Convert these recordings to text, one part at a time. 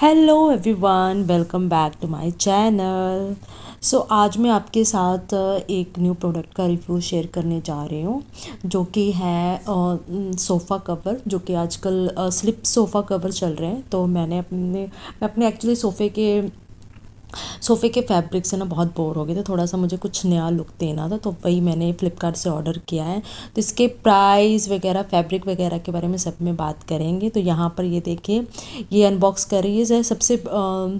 hello everyone welcome back to my channel so आज मैं आपके साथ एक न्यू प्रोडक्ट का रिव्यू शेयर करने जा रही हूँ जो कि है सोफ़ा कवर जो कि आजकल स्लिप सोफ़ा कवर चल रहे हैं तो मैंने अपने मैं अपने एक्चुअली सोफ़े के सोफ़े के फैब्रिक से ना बहुत बोर हो गए थे थोड़ा सा मुझे कुछ नया लुक देना था तो वही मैंने फ़्लिपकार्ट से ऑर्डर किया है तो इसके प्राइस वगैरह फैब्रिक वगैरह के बारे में सब में बात करेंगे तो यहाँ पर ये देखिए ये अनबॉक्स कर रही है सबसे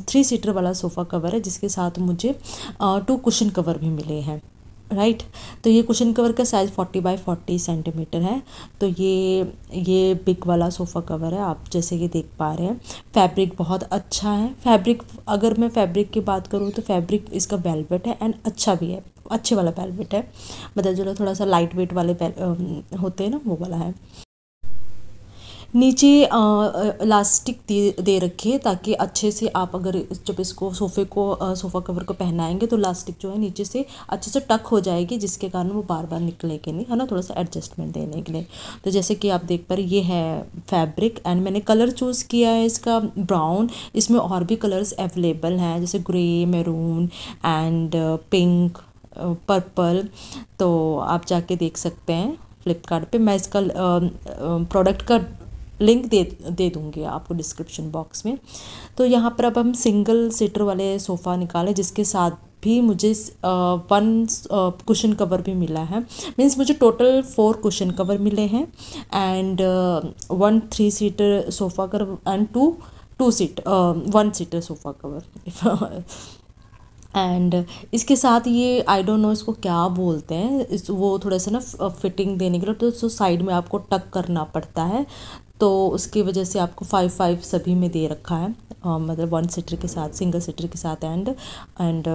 थ्री सीटर वाला सोफ़ा कवर है जिसके साथ मुझे टू कुशन कवर भी मिले हैं राइट तो ये कुशन कवर का size forty by forty centimetre है तो ये ये बिग वाला सोफ़ा कवर है आप जैसे कि देख पा रहे हैं फैब्रिक बहुत अच्छा है फैब्रिक अगर मैं फैब्रिक की बात करूँ तो फैब्रिक इसका वेलवेट है एंड अच्छा भी है अच्छे वाला वेलवेट है मतलब जो थोड़ा सा लाइट वेट वाले होते हैं ना वो वाला है नीचे इलास्टिक दे दे रखे ताकि अच्छे से आप अगर जब इसको सोफे को सोफ़ा कवर को पहनाएंगे तो इलास्टिक जो है नीचे से अच्छे से टक हो जाएगी जिसके कारण वो बार बार निकलेगी नहीं है ना थोड़ा सा एडजस्टमेंट देने के लिए तो जैसे कि आप देख पा रहे ये है फैब्रिक एंड मैंने कलर चूज़ किया है इसका ब्राउन इसमें और भी कलर्स अवेलेबल हैं जैसे grey maroon and pink purple तो आप जाके देख सकते हैं फ्लिपकार्ट मैं इसका प्रोडक्ट का लिंक दे दे दूँगी आपको डिस्क्रिप्शन बॉक्स में तो यहाँ पर अब हम सिंगल सीटर वाले सोफ़ा निकाले जिसके साथ भी मुझे वन कुशन कवर भी मिला है मीन्स मुझे टोटल फोर कुशन कवर मिले हैं and one three seater sofa cover and two two seat one seater sofa cover and इसके साथ ये आई डोंट नो इसको क्या बोलते हैं इस वो थोड़ा सा ना फिटिंग देने के लिए तो उसको तो साइड में आपको टक करना पड़ता है तो उसकी वजह से आपको फाइव फाइव सभी में दे रखा है मतलब वन सीटर के साथ सिंगल सीटर के साथ एंड एंड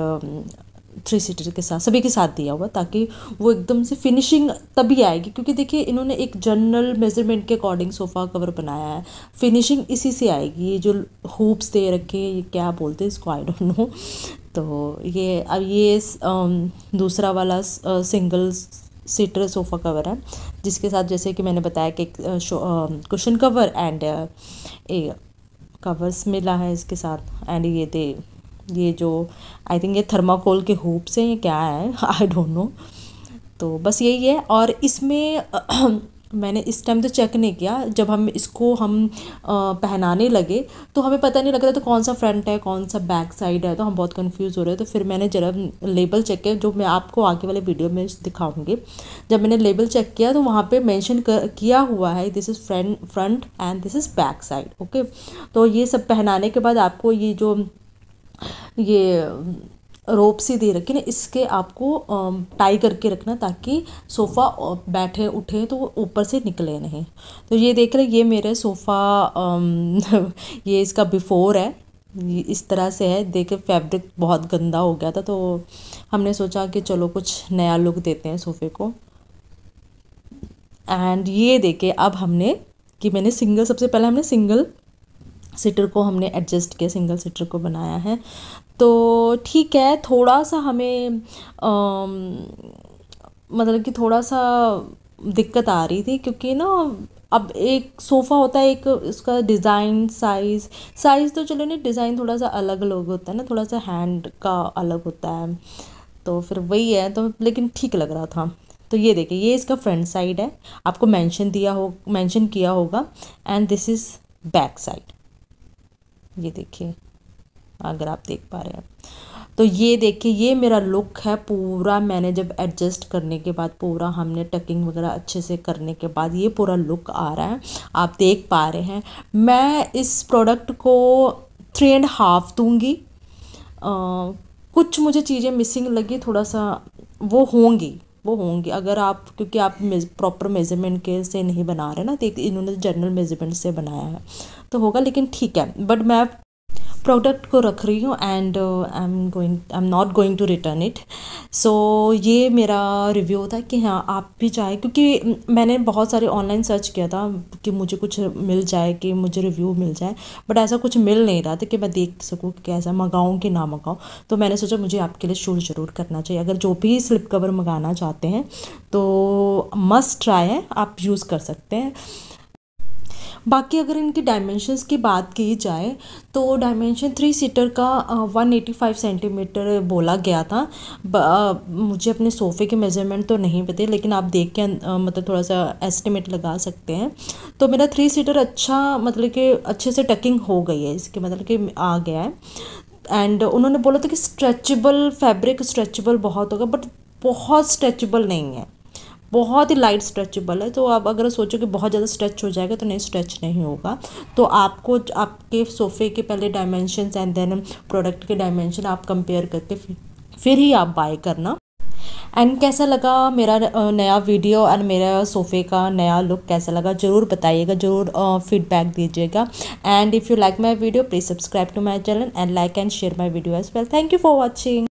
थ्री सीटर के साथ सभी के साथ दिया हुआ ताकि वो एकदम से फिनिशिंग तभी आएगी क्योंकि देखिए इन्होंने एक जनरल मेजरमेंट के अकॉर्डिंग सोफ़ा कवर बनाया है फिनिशिंग इसी से आएगी ये जो हुप्स दे रखे ये क्या बोलते हैं इसको आई डोंट नो तो ये अब ये um, दूसरा वाला single uh, seater sofa cover है जिसके साथ जैसे कि मैंने बताया कि कुशन कवर एंड कवर्स मिला है इसके साथ एंड ये दे ये जो आई थिंक ये थर्माकोल के होप्स हैं ये क्या है आई डोंट नो तो बस यही है और इसमें मैंने इस टाइम तो चेक नहीं किया जब हम इसको हम पहनाने लगे तो हमें पता नहीं लग रहा था कौन सा फ्रंट है कौन सा बैक साइड है तो हम बहुत कंफ्यूज हो रहे तो फिर मैंने जरा लेबल चेक किया जो मैं आपको आगे वाले वीडियो में दिखाऊंगी जब मैंने लेबल चेक किया तो वहाँ पे मेंशन कर किया हुआ है this is front front and this is back side okay तो ये सब पहनाने के बाद आपको ये जो ये रोप सी दे रखी ना इसके आपको टाई करके रखना ताकि सोफ़ा बैठे उठे तो वो ऊपर से निकले नहीं तो ये देख रहे ये मेरे सोफ़ा ये इसका बिफोर है इस तरह से है देखे फैब्रिक बहुत गंदा हो गया था तो हमने सोचा कि चलो कुछ नया लुक देते हैं सोफ़े को एंड ये देखे अब हमने कि मैंने सिंगल सबसे पहले हमने सिंगल सीटर को हमने एडजस्ट किया सिंगल सीटर को बनाया है तो ठीक है थोड़ा सा हमें आ, मतलब कि थोड़ा सा दिक्कत आ रही थी क्योंकि ना अब एक सोफ़ा होता है एक उसका डिज़ाइन साइज़ साइज़ तो चलो नहीं डिज़ाइन थोड़ा सा अलग अलग होता है ना थोड़ा सा हैंड का अलग होता है तो फिर वही है तो लेकिन ठीक लग रहा था तो ये देखिए ये इसका फ्रंट साइड है आपको मेंशन दिया हो मेंशन किया होगा and this is back side ये देखिए अगर आप देख पा रहे हैं तो ये देखिए ये मेरा लुक है पूरा मैंने जब एडजस्ट करने के बाद पूरा हमने टकिंग वगैरह अच्छे से करने के बाद ये पूरा लुक आ रहा है आप देख पा रहे हैं मैं इस प्रोडक्ट को थ्री एंड हाफ आ, कुछ मुझे चीज़ें मिसिंग लगी थोड़ा सा वो होंगी वो होंगे अगर आप क्योंकि आप प्रॉपर मेजरमेंट के से नहीं बना रहे ना तो इन्होंने जनरल मेजरमेंट से बनाया है तो होगा लेकिन ठीक है बट मैं प्रोडक्ट को रख रही हूँ and I am going I am not going to return it so ये मेरा रिव्यू था कि हाँ आप भी चाहें क्योंकि मैंने बहुत सारे ऑनलाइन सर्च किया था कि मुझे कुछ मिल जाए कि मुझे रिव्यू मिल जाए बट ऐसा कुछ मिल नहीं रहा था कि मैं देख सकूँ कि कैसा मंगाऊँ कि ना मंगाऊँ तो मैंने सोचा मुझे आपके लिए शूट ज़रूर करना चाहिए अगर जो भी स्लिप कवर मंगाना चाहते हैं तो मस्ट ट्राई है आप यूज़ कर सकते हैं बाकी अगर इनकी डायमेंशंस की बात की जाए तो डायमेंशन थ्री सीटर का वन एटी फाइव सेंटीमीटर बोला गया था मुझे अपने सोफ़े के मेज़रमेंट तो नहीं पते लेकिन आप देख के मतलब थोड़ा सा एस्टिमेट लगा सकते हैं तो मेरा थ्री सीटर अच्छा मतलब कि अच्छे से टकिंग हो गई है इसके मतलब कि आ गया है एंड उन्होंने बोला था कि स्ट्रेचेबल फैब्रिक स्ट्रेचेबल बहुत होगा बट बहुत स्ट्रेचेबल नहीं है बहुत ही लाइट स्ट्रेचेबल है तो आप अगर सोचो कि बहुत ज़्यादा स्ट्रेच हो जाएगा तो नहीं स्ट्रेच नहीं होगा तो आपको आपके सोफ़े के पहले डायमेंशन एंड देन प्रोडक्ट के डायमेंशन आप कंपेयर करके फिर ही आप बाय करना एंड कैसा लगा मेरा नया वीडियो एंड मेरा सोफ़े का नया लुक कैसा लगा ज़रूर बताइएगा ज़रूर फीडबैक दीजिएगा and if you like my video please subscribe to my channel and like and share my video as well thank you for watching